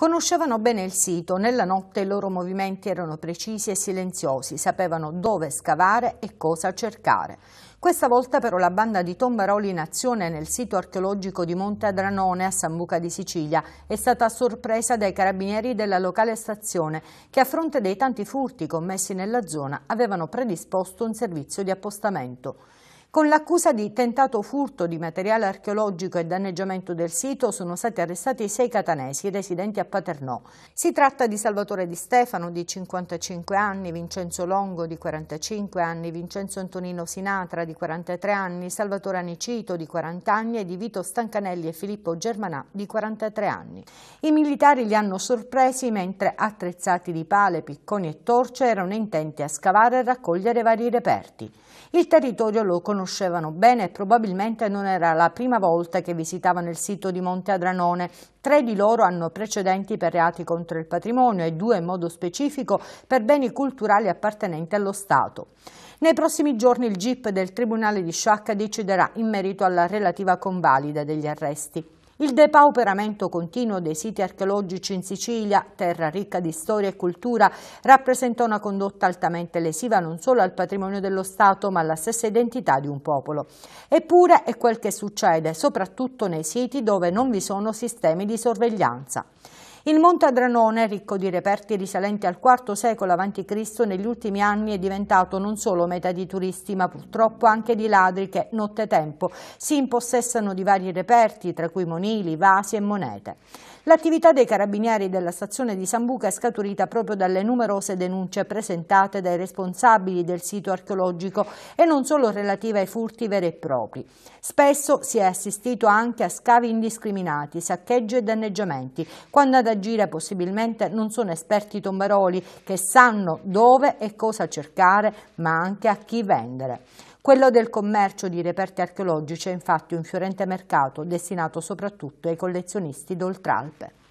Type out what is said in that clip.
Conoscevano bene il sito, nella notte i loro movimenti erano precisi e silenziosi, sapevano dove scavare e cosa cercare. Questa volta però la banda di Tombaroli in azione nel sito archeologico di Monte Adranone a Sambuca di Sicilia è stata sorpresa dai carabinieri della locale stazione che a fronte dei tanti furti commessi nella zona avevano predisposto un servizio di appostamento. Con l'accusa di tentato furto di materiale archeologico e danneggiamento del sito sono stati arrestati sei catanesi residenti a Paternò. Si tratta di Salvatore Di Stefano di 55 anni, Vincenzo Longo di 45 anni, Vincenzo Antonino Sinatra di 43 anni, Salvatore Anicito di 40 anni e di Vito Stancanelli e Filippo Germanà di 43 anni. I militari li hanno sorpresi mentre attrezzati di pale, picconi e torce erano intenti a scavare e raccogliere vari reperti. Il territorio lo conosce conoscevano bene e probabilmente non era la prima volta che visitavano il sito di Monte Adranone. Tre di loro hanno precedenti per reati contro il patrimonio e due in modo specifico per beni culturali appartenenti allo Stato. Nei prossimi giorni il GIP del Tribunale di Sciacca deciderà in merito alla relativa convalida degli arresti. Il depauperamento continuo dei siti archeologici in Sicilia, terra ricca di storia e cultura, rappresenta una condotta altamente lesiva non solo al patrimonio dello Stato, ma alla stessa identità di un popolo. Eppure è quel che succede, soprattutto nei siti dove non vi sono sistemi di sorveglianza. Il Monte Adranone, ricco di reperti risalenti al IV secolo a.C., negli ultimi anni è diventato non solo meta di turisti, ma purtroppo anche di ladri che, nottetempo, si impossessano di vari reperti, tra cui monili, vasi e monete. L'attività dei carabinieri della stazione di Sambuca è scaturita proprio dalle numerose denunce presentate dai responsabili del sito archeologico e non solo relative ai furti veri e propri. Spesso si è assistito anche a scavi indiscriminati, saccheggi e danneggiamenti, quando ad agire possibilmente non sono esperti tombaroli che sanno dove e cosa cercare, ma anche a chi vendere. Quello del commercio di reperti archeologici è infatti un fiorente mercato destinato soprattutto ai collezionisti d'Oltralpe.